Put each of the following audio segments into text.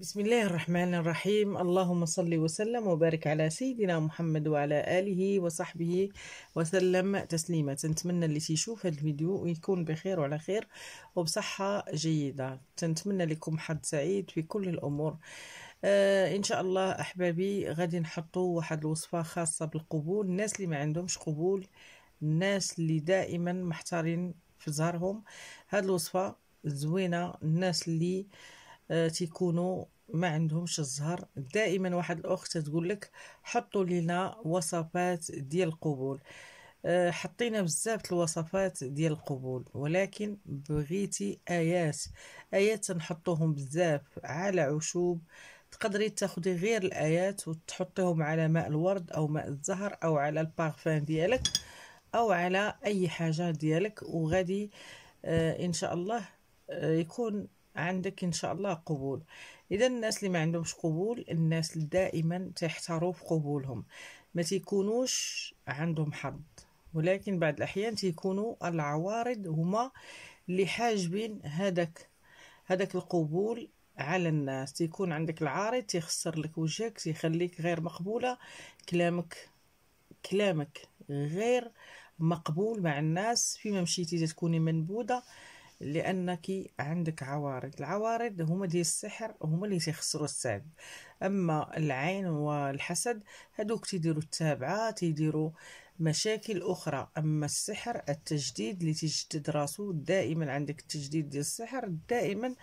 بسم الله الرحمن الرحيم اللهم صل وسلم وبارك على سيدنا محمد وعلى آله وصحبه وسلم تسليما تنتمنى اللي تيشوف هذا الفيديو يكون بخير وعلى خير وبصحة جيدة تنتمنى لكم حد سعيد في كل الأمور آه إن شاء الله أحبابي غادي نحطوا واحد الوصفة خاصة بالقبول الناس اللي ما عندهمش قبول الناس اللي دائما محتارين في زهرهم هاد الوصفة زوينة الناس اللي آه آه، تيكونوا ما عندهمش الزهر دائما واحد الاخت تقول لك حطوا لنا وصفات ديال القبول آه، حطينا بزاف الوصفات ديال القبول ولكن بغيتي ايات ايات تنحطوهم بزاف على عشوب تقدري تاخدي غير الايات وتحطيهم على ماء الورد او ماء الزهر او على البارفان ديالك او على اي حاجه ديالك وغادي آه، ان شاء الله يكون عندك ان شاء الله قبول اذا الناس اللي ما عندهمش قبول الناس اللي دائما تيحتاروا في قبولهم ما تيكونوش عندهم حظ ولكن بعض الاحيان تيكونوا العوارض هما اللي حاجبين هذاك هذاك القبول على الناس تيكون عندك العارض تيخسر لك وجهك تيخليك غير مقبوله كلامك كلامك غير مقبول مع الناس فيما مشيتي تكوني منبوذه لانك عندك عوارض العوارض هما ديال السحر هما اللي تيخسروا السعد اما العين والحسد هادوك تيديروا التابعه تيديروا مشاكل اخرى اما السحر التجديد اللي تجدد راسو دائما عندك التجديد ديال السحر دائما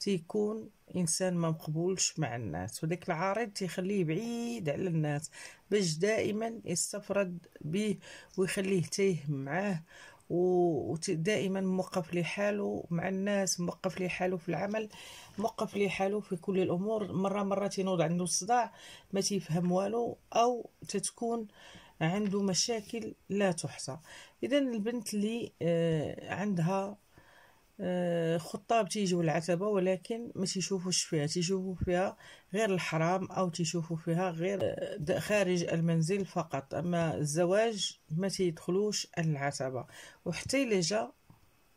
تيكون انسان ما مقبولش مع الناس وداك العارض تيخليه بعيد على الناس باش دائما يستفرد به ويخليه تيه معاه ودائما موقف لحاله مع الناس موقف لحاله في العمل موقف لحاله في كل الامور مره مره تنوض عنده الصداع ما تيفهم والو او تتكون عنده مشاكل لا تحصى اذا البنت اللي آه، عندها آه، خطاب تيجيو العتبة ولكن ما تيشوفوش فيها تيشوفو فيها غير الحرام أو تيشوفو فيها غير آه، خارج المنزل فقط أما الزواج ما تيدخلوش العتبة وحتى إلا جا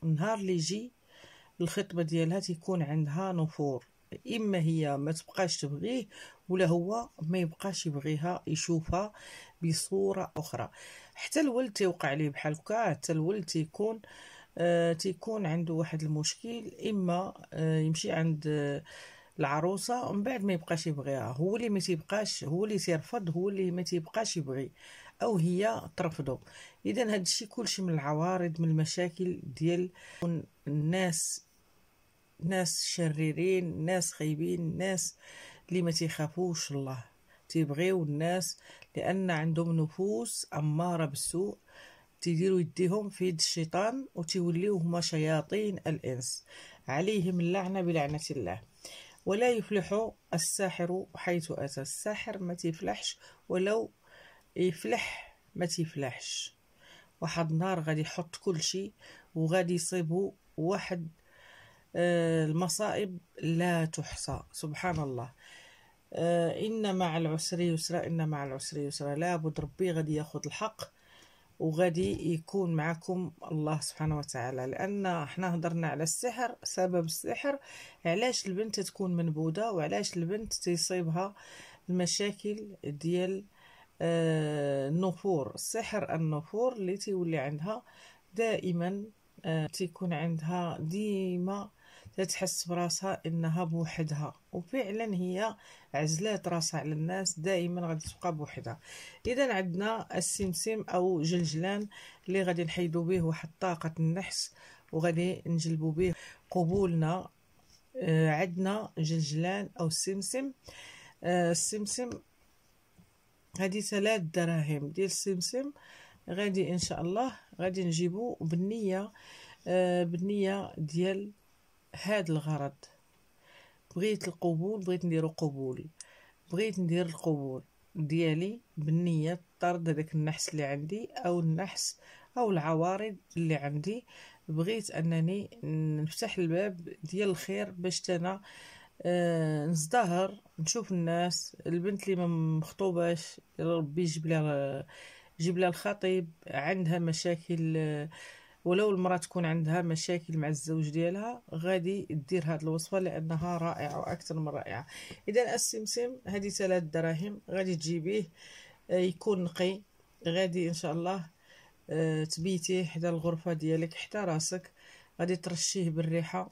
نهار اللي يجي الخطبة ديالها تيكون عندها نفور إما هي ما تبقاش تبغيه ولا هو ما يبقاش يبغيها يشوفها بصورة أخرى حتى الولد تيوقع ليه بحال هكا حتى الولد تيكون آه آه، تيكون عنده واحد المشكل اما آه، يمشي عند آه، العروسه ومن بعد ما يبقاش يبغيها هو اللي ما تيبقاش هو اللي تيرفض هو اللي ما تيبقاش يبغي او هي ترفضه اذا هذا الشيء كلشي من العوارض من المشاكل ديال الناس ناس شريرين ناس خايبين ناس اللي ما تيخافوش الله تيبغيو الناس لان عندهم نفوس اماره بالسوء تيديروا يديهم في يد الشيطان وتيوليو هما شياطين الانس عليهم اللعنه بلعنه الله ولا يفلح الساحر حيث اتى الساحر ما تيفلحش ولو يفلح ما تيفلحش واحد النهار غادي يحط كل شيء وغادي يصيبو واحد آه، المصائب لا تحصى سبحان الله آه، ان مع العسر يسرا ان مع العسر يسرا لابد ربي غادي ياخذ الحق وغادي يكون معكم الله سبحانه وتعالى لان احنا هضرنا على السحر سبب السحر علاش البنت تكون منبوده وعلاش البنت تيصيبها المشاكل ديال آه، النفور سحر النفور اللي تيولي عندها دائما آه، تيكون عندها ديما لا تحس براسها انها بوحدها وفعلا هي عزلات راسها على الناس دائما غادي تبقى بوحدها اذا عندنا السمسم او جلجلان اللي غادي نحيدو به واحد طاقه النحس وغادي نجلبو به قبولنا آه، عندنا جلجلان او السمسم آه، السمسم هذه ثلاث دراهم ديال السمسم غادي ان شاء الله غادي نجيبو بالنيه آه، بالنيه ديال هاد الغرض بغيت القبول بغيت نديرو قبول بغيت ندير القبول ديالي بالنية طرد داك النحس اللي عندي او النحس او العوارض اللي عندي بغيت انني نفتح الباب ديال الخير باش انا آه نزدهر نشوف الناس البنت اللي ما مخطوباش ربي يجيب يجيب لها الخطيب عندها مشاكل آه ولو المرأة تكون عندها مشاكل مع الزوج ديالها غادي دير هاد الوصفة لأنها رائعة وأكثر من رائعة إذا السمسم هذه ثلاث دراهم غادي تجيبيه آه، يكون نقي غادي إن شاء الله آه، تبيتيه حدا الغرفة ديالك حتى راسك غادي ترشيه بالريحة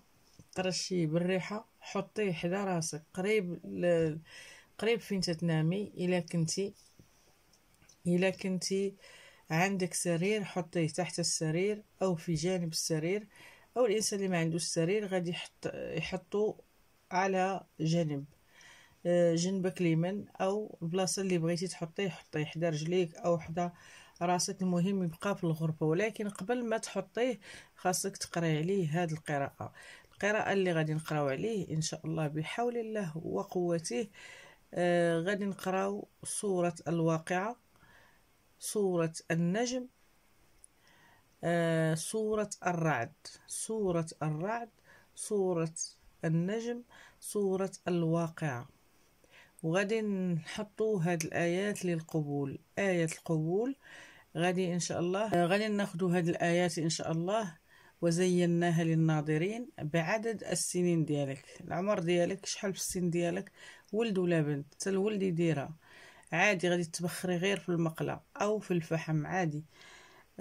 ترشيه بالريحة حطيه حدا راسك قريب ل... قريب فين تتنامي الا كنتي الا كنتي عندك سرير حطيه تحت السرير او في جانب السرير او الانسان اللي ما عنده سرير غادي يحط يحطو على جنب آه، جنبك اليمين او البلاصه اللي بغيتي تحطيه حطيه حدا رجليك او حدا راسك المهم يبقى في الغرفه ولكن قبل ما تحطيه خاصك تقراي عليه هذه القراءه القراءه اللي غادي نقراو عليه ان شاء الله بحول الله وقوته آه غادي نقراو سوره الواقعه سورة النجم صورة آه، سورة الرعد سورة الرعد سورة النجم سورة الواقعة وغادي نحطوا هاد الآيات للقبول آية القبول غادي إن شاء الله آه، غادي ناخدو هاد الآيات إن شاء الله وزيناها للناظرين بعدد السنين ديالك العمر ديالك شحال في السن ديالك ولد ولا بنت حتى الولد يديرها عادي غادي تبخري غير في المقله او في الفحم عادي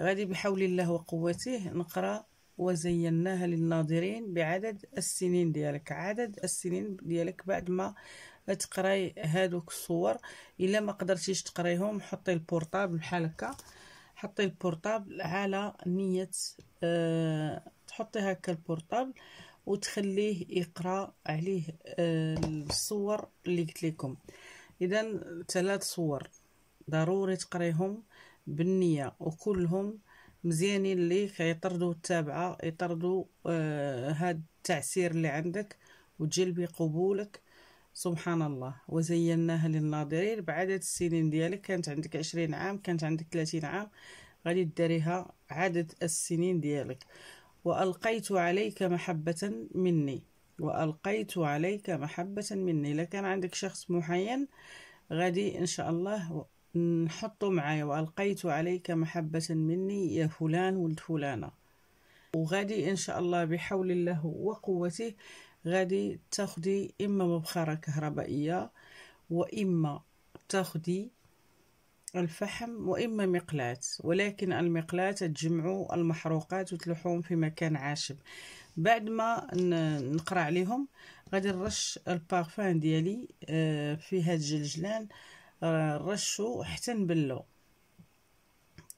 غادي بحول الله وقوته نقرا وزيناها للناظرين بعدد السنين ديالك عدد السنين ديالك بعد ما تقراي هادوك الصور الا ما قدرتيش تقرايهم حطي البورطابل بحال هكا حطي البورطابل على نيه أه تحطي هكا البورطابل وتخليه يقرا عليه أه الصور اللي قلت لكم اذا ثلاث صور ضروري تقريهم بالنيه وكلهم مزيانين اللي كيطردوا التابعه يطردوا آه هاد التعسير اللي عندك وتجلبي قبولك سبحان الله وزيناها للناظرين بعدد السنين ديالك كانت عندك عشرين عام كانت عندك ثلاثين عام غادي داريها عدد السنين ديالك وألقيت عليك محبة مني وألقيت عليك محبة مني إذا كان عندك شخص معين غادي إن شاء الله نحطه معايا وألقيت عليك محبة مني يا فلان ولد فلانة وغادي إن شاء الله بحول الله وقوته غادي تاخدي إما مبخرة كهربائية وإما تاخدي الفحم وإما مقلاة ولكن المقلاة تجمعوا المحروقات وتلحوهم في مكان عاشب بعد ما نقرا عليهم غادي نرش البارفان ديالي آه، في هاد الجلجلان آه، نرشو حتى نبلو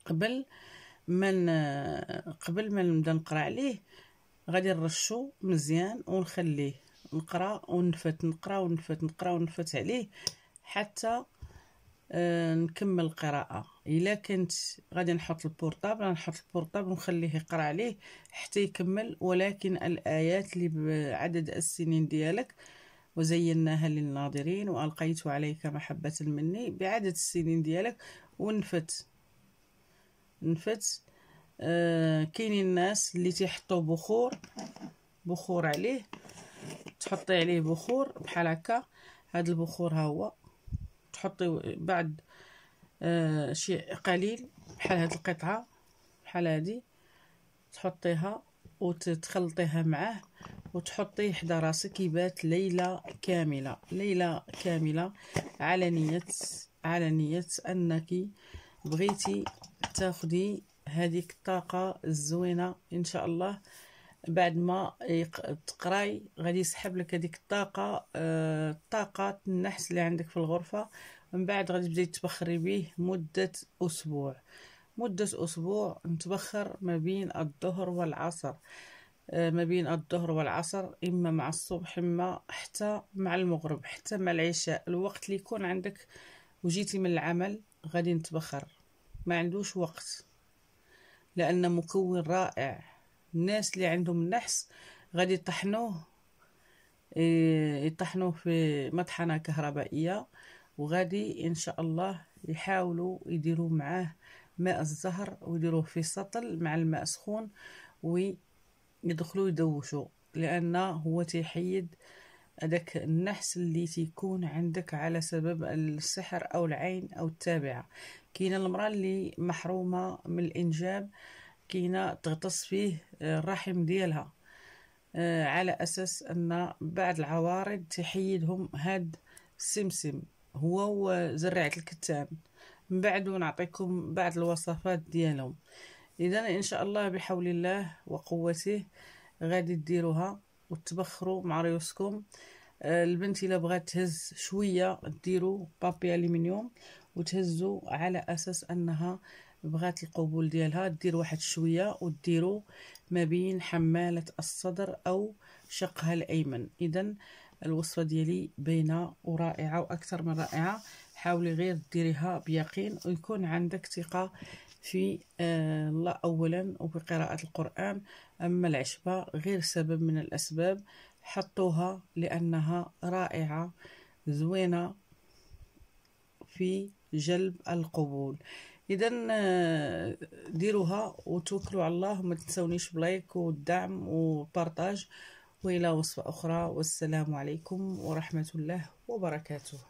قبل من قبل ما نبدا نقرا عليه غادي نرشو مزيان ونخليه نقرا ونفت نقرا ونفت نقرا ونفت عليه حتى آه، نكمل قراءة الا كنت غادي نحط البورطابل نحط البورطابل ونخليه يقرا عليه حتى يكمل ولكن الايات اللي بعدد السنين ديالك وزيناها للناظرين والقيت عليك محبه مني بعدد السنين ديالك ونفت نفت آه كاينين الناس اللي تحطوا بخور بخور عليه تحطي عليه بخور بحال هكا هاد البخور ها هو تحطي بعد آه، شيء قليل بحال هاد القطعه بحال هادي تحطيها وتتخلطيها معاه وتحطي حدا راسك يبات ليله كامله ليله كامله على نيه على نيه انك بغيتي تاخدي هذه الطاقه الزوينه ان شاء الله بعد ما تقراي غادي يسحب لك هذيك الطاقه الطاقه آه، النحس اللي عندك في الغرفه من بعد غادي تبداي تبخري به مده اسبوع مده اسبوع نتبخر ما بين الظهر والعصر آه، ما بين الظهر والعصر اما مع الصبح اما حتى مع المغرب حتى مع العشاء الوقت اللي يكون عندك وجيتي من العمل غادي نتبخر ما عندوش وقت لان مكون رائع الناس اللي عندهم النحس غادي يطحنوه إيه، يطحنوه في مطحنه كهربائيه وغادي ان شاء الله يحاولوا يديروا معاه ماء الزهر ويديروه في سطل مع الماء سخون ويدخلوا يدوشوا لان هو تيحيد هذاك النحس اللي تيكون عندك على سبب السحر او العين او التابعه كاينه المراه اللي محرومه من الانجاب كاينه تغطس فيه آه، الرحم ديالها آه، على اساس ان بعض العوارض تحيدهم هاد السمسم هو هو زرعه الكتان من بعد نعطيكم بعض الوصفات ديالهم اذا ان شاء الله بحول الله وقوته غادي ديروها وتبخروا مع ريوسكم آه، البنت الا بغات تهز شويه ديروا بابي الومنيوم وتهزوا على اساس انها بغات القبول ديالها دير واحد شويه وديرو ما بين حماله الصدر او شقها الايمن اذا الوصفه ديالي باينه ورائعه واكثر من رائعه حاولي غير ديريها بيقين ويكون عندك ثقه في آه، الله اولا قراءة القران اما العشبه غير سبب من الاسباب حطوها لانها رائعه زوينه في جلب القبول اذا آه، ديروها وتوكلوا على الله وما تنسونيش بلايك والدعم وبارطاج والى وصفه اخرى والسلام عليكم ورحمه الله وبركاته